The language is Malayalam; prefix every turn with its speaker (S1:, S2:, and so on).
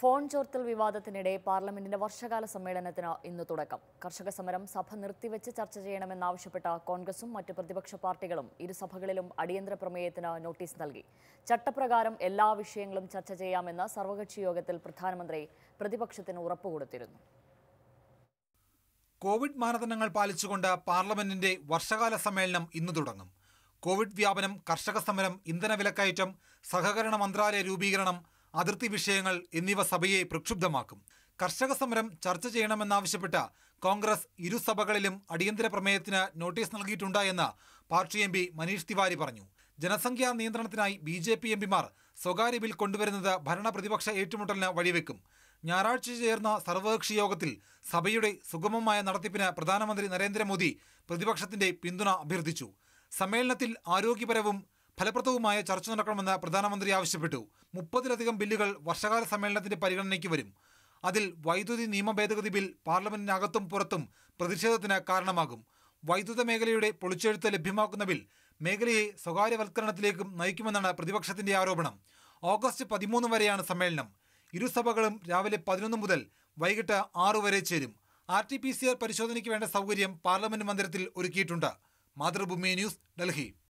S1: ഫോൺ ചോർത്തൽ വിവാദത്തിനിടെ പാർലമെന്റിന്റെ വർഷകാല സമ്മേളനത്തിന് ഇന്ന് തുടക്കം കർഷക സമരം സഭ നിർത്തിവെച്ച് ചർച്ച ചെയ്യണമെന്നാവശ്യപ്പെട്ട കോൺഗ്രസും മറ്റ് പ്രതിപക്ഷ പാർട്ടികളും ഇരുസഭകളിലും അടിയന്തര പ്രമേയത്തിന് നോട്ടീസ് നൽകി ചട്ടപ്രകാരം എല്ലാ വിഷയങ്ങളും ചർച്ച ചെയ്യാമെന്ന് സർവകക്ഷി യോഗത്തിൽ പ്രധാനമന്ത്രി പ്രതിപക്ഷത്തിന് ഉറപ്പുകൊടുത്തിരുന്നു
S2: കോവിഡ് മാനദണ്ഡങ്ങൾ പാലിച്ചുകൊണ്ട് പാർലമെന്റിന്റെ വർഷകാല സമ്മേളനം ഇന്ന് തുടങ്ങും കോവിഡ് വ്യാപനം കർഷക സമരം ഇന്ധന വിലക്കയറ്റം സഹകരണ മന്ത്രാലയ രൂപീകരണം അതിർത്തി വിഷയങ്ങൾ എന്നിവ സഭയെ പ്രക്ഷുബ്ധമാക്കും കർഷക സമരം ചർച്ച ചെയ്യണമെന്നാവശ്യപ്പെട്ട കോൺഗ്രസ് ഇരുസഭകളിലും അടിയന്തര പ്രമേയത്തിന് നോട്ടീസ് നൽകിയിട്ടുണ്ട് എന്ന് party M P Manish Tiwari പറഞ്ഞു ജനസംഖ്യാ നിയന്ത്രണത്തിനായി ബി ജെ പി എം പിമാർ സ്വകാര്യ ബിൽ കൊണ്ടുവരുന്നത് ഭരണപ്രതിപക്ഷ ഏറ്റുമുട്ടലിന് വഴിവെക്കും ഞായറാഴ്ച ചേർന്ന സർവകക്ഷി യോഗത്തിൽ സഭയുടെ സുഗമമായ നടത്തിപ്പിന് പ്രധാനമന്ത്രി നരേന്ദ്രമോദി പ്രതിപക്ഷത്തിന്റെ പിന്തുണ അഭ്യർത്ഥിച്ചു സമ്മേളനത്തിൽ ആരോഗ്യപരവും ഫലപ്രദവുമായ ചർച്ച നടക്കണമെന്ന് പ്രധാനമന്ത്രി ആവശ്യപ്പെട്ടു മുപ്പതിലധികം ബില്ലുകൾ വർഷകാല സമ്മേളനത്തിന്റെ പരിഗണനയ്ക്ക് വരും അതിൽ വൈദ്യുതി നിയമ ഭേദഗതി ബിൽ പാർലമെന്റിനകത്തും പുറത്തും പ്രതിഷേധത്തിന് കാരണമാകും വൈദ്യുത മേഖലയുടെ പൊളിച്ചെഴുത്ത് ലഭ്യമാക്കുന്ന ബിൽ മേഖലയെ സ്വകാര്യവൽക്കരണത്തിലേക്കും നയിക്കുമെന്നാണ് പ്രതിപക്ഷത്തിന്റെ ആരോപണം ഓഗസ്റ്റ് പതിമൂന്ന് വരെയാണ് സമ്മേളനം ഇരുസഭകളും രാവിലെ പതിനൊന്ന് മുതൽ വൈകിട്ട് ആറു വരെ ചേരും R T P C R പരിശോധനയ്ക്ക് വേണ്ട സൗകര്യം പാർലമെന്റ് മന്ദിരത്തിൽ ഒരുക്കിയിട്ടുണ്ട് മാതൃഭൂമി ന്യൂസ് ഡൽഹി